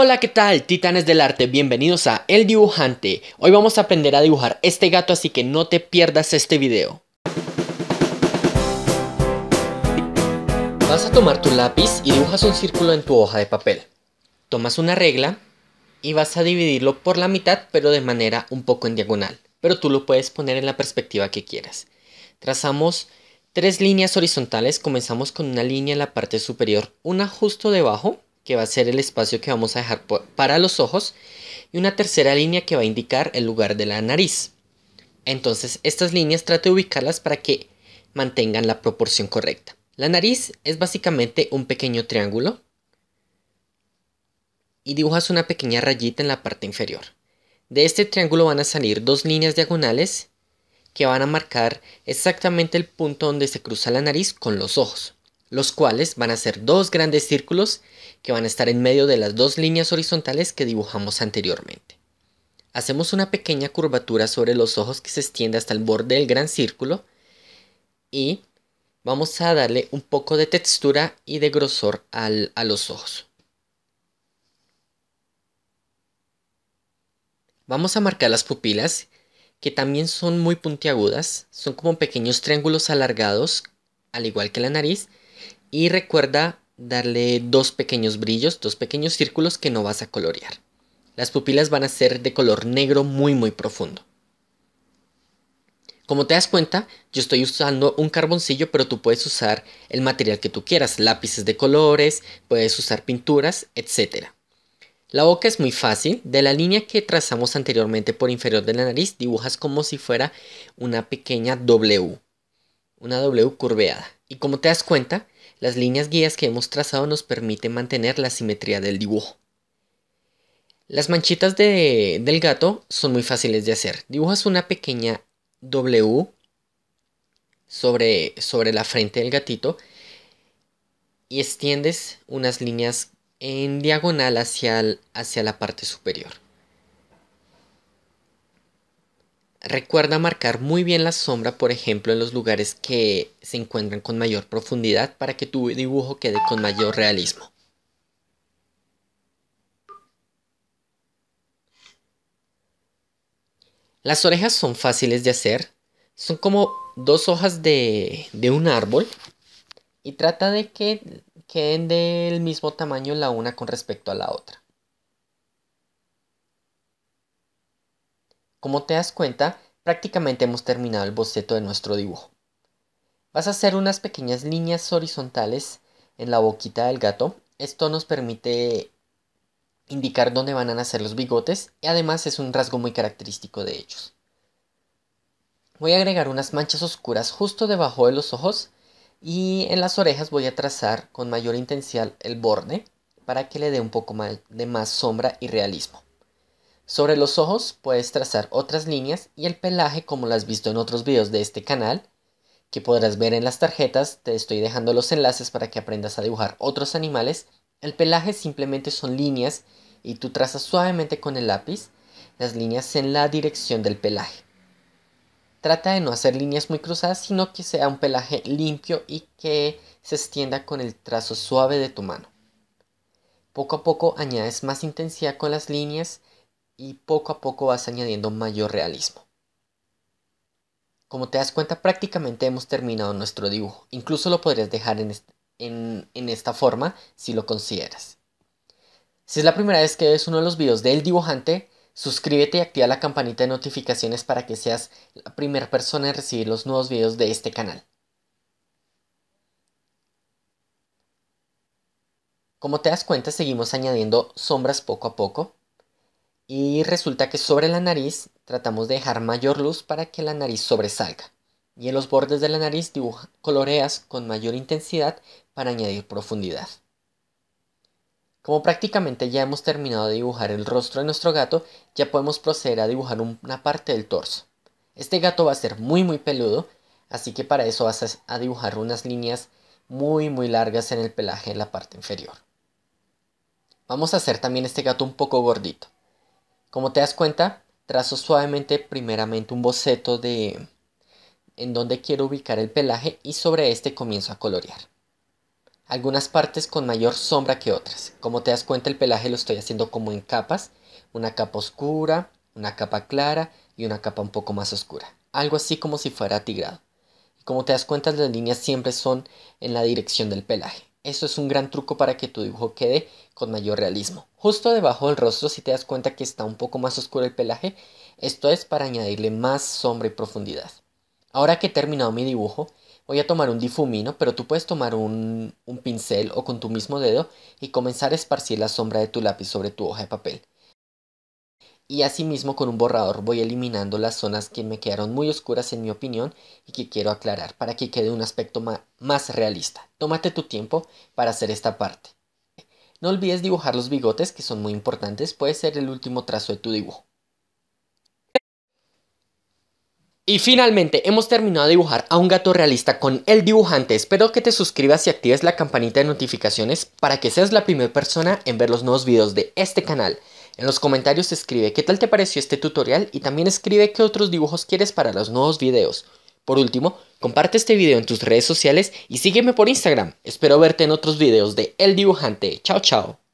Hola, ¿qué tal? Titanes del arte, bienvenidos a El Dibujante. Hoy vamos a aprender a dibujar este gato, así que no te pierdas este video. Vas a tomar tu lápiz y dibujas un círculo en tu hoja de papel. Tomas una regla y vas a dividirlo por la mitad, pero de manera un poco en diagonal. Pero tú lo puedes poner en la perspectiva que quieras. Trazamos tres líneas horizontales, comenzamos con una línea en la parte superior, una justo debajo que va a ser el espacio que vamos a dejar para los ojos, y una tercera línea que va a indicar el lugar de la nariz. Entonces estas líneas trate de ubicarlas para que mantengan la proporción correcta. La nariz es básicamente un pequeño triángulo y dibujas una pequeña rayita en la parte inferior. De este triángulo van a salir dos líneas diagonales que van a marcar exactamente el punto donde se cruza la nariz con los ojos los cuales van a ser dos grandes círculos que van a estar en medio de las dos líneas horizontales que dibujamos anteriormente. Hacemos una pequeña curvatura sobre los ojos que se extiende hasta el borde del gran círculo y vamos a darle un poco de textura y de grosor a los ojos. Vamos a marcar las pupilas que también son muy puntiagudas, son como pequeños triángulos alargados, al igual que la nariz, y recuerda darle dos pequeños brillos, dos pequeños círculos que no vas a colorear. Las pupilas van a ser de color negro muy muy profundo. Como te das cuenta, yo estoy usando un carboncillo, pero tú puedes usar el material que tú quieras, lápices de colores, puedes usar pinturas, etc. La boca es muy fácil, de la línea que trazamos anteriormente por inferior de la nariz dibujas como si fuera una pequeña W, una W curveada. Y como te das cuenta, las líneas guías que hemos trazado nos permiten mantener la simetría del dibujo. Las manchitas de, del gato son muy fáciles de hacer. Dibujas una pequeña W sobre, sobre la frente del gatito y extiendes unas líneas en diagonal hacia, hacia la parte superior. Recuerda marcar muy bien la sombra, por ejemplo, en los lugares que se encuentran con mayor profundidad para que tu dibujo quede con mayor realismo. Las orejas son fáciles de hacer. Son como dos hojas de, un árbol. Y trata de que queden del mismo tamaño la una con respecto a la otra. Como te das cuenta, prácticamente hemos terminado el boceto de nuestro dibujo. Vas a hacer unas pequeñas líneas horizontales en la boquita del gato. Esto nos permite indicar dónde van a nacer los bigotes y además es un rasgo muy característico de ellos. Voy a agregar unas manchas oscuras justo debajo de los ojos y en las orejas voy a trazar con mayor intensidad el borde para que le dé un poco más de más sombra y realismo. Sobre los ojos puedes trazar otras líneas y el pelaje como las visto en otros videos de este canal que podrás ver en las tarjetas, te estoy dejando los enlaces para que aprendas a dibujar otros animales. El pelaje simplemente son líneas y tú trazas suavemente con el lápiz las líneas en la dirección del pelaje. Trata de no hacer líneas muy cruzadas, sino que sea un pelaje limpio y que se extienda con el trazo suave de tu mano. Poco a poco añades más intensidad con las líneas y poco a poco vas añadiendo mayor realismo. Como te das cuenta prácticamente hemos terminado nuestro dibujo, incluso lo podrías dejar en, esta forma si lo consideras. Si es la primera vez que ves uno de los videos del dibujante, suscríbete y activa la campanita de notificaciones para que seas la primera persona en recibir los nuevos videos de este canal. Como te das cuenta, seguimos añadiendo sombras poco a poco. Y resulta que sobre la nariz tratamos de dejar mayor luz para que la nariz sobresalga. Y en los bordes de la nariz coloreas con mayor intensidad para añadir profundidad. Como prácticamente ya hemos terminado de dibujar el rostro de nuestro gato, ya podemos proceder a dibujar una parte del torso. Este gato va a ser muy muy peludo, así que para eso vas a dibujar unas líneas muy muy largas en el pelaje en la parte inferior. Vamos a hacer también este gato un poco gordito. Como te das cuenta, trazo suavemente primeramente un boceto de en donde quiero ubicar el pelaje y sobre este comienzo a colorear. Algunas partes con mayor sombra que otras. Como te das cuenta el pelaje lo estoy haciendo como en capas, una capa oscura, una capa clara y una capa un poco más oscura. Algo así como si fuera tigrado. Y como te das cuenta las líneas siempre son en la dirección del pelaje. Eso es un gran truco para que tu dibujo quede con mayor realismo. Justo debajo del rostro, si te das cuenta que está un poco más oscuro el pelaje, esto es para añadirle más sombra y profundidad. Ahora que he terminado mi dibujo, voy a tomar un difumino, pero tú puedes tomar un, un pincel o con tu mismo dedo y comenzar a esparcir la sombra de tu lápiz sobre tu hoja de papel y asimismo con un borrador voy eliminando las zonas que me quedaron muy oscuras en mi opinión y que quiero aclarar para que quede un aspecto más realista. Tómate tu tiempo para hacer esta parte. No olvides dibujar los bigotes que son muy importantes, puede ser el último trazo de tu dibujo. Y finalmente hemos terminado de dibujar a un gato realista con el dibujante. Espero que te suscribas y actives la campanita de notificaciones para que seas la primera persona en ver los nuevos videos de este canal. En los comentarios escribe qué tal te pareció este tutorial y también escribe qué otros dibujos quieres para los nuevos videos. Por último, comparte este video en tus redes sociales y sígueme por Instagram. Espero verte en otros videos de El Dibujante. Chao, chao.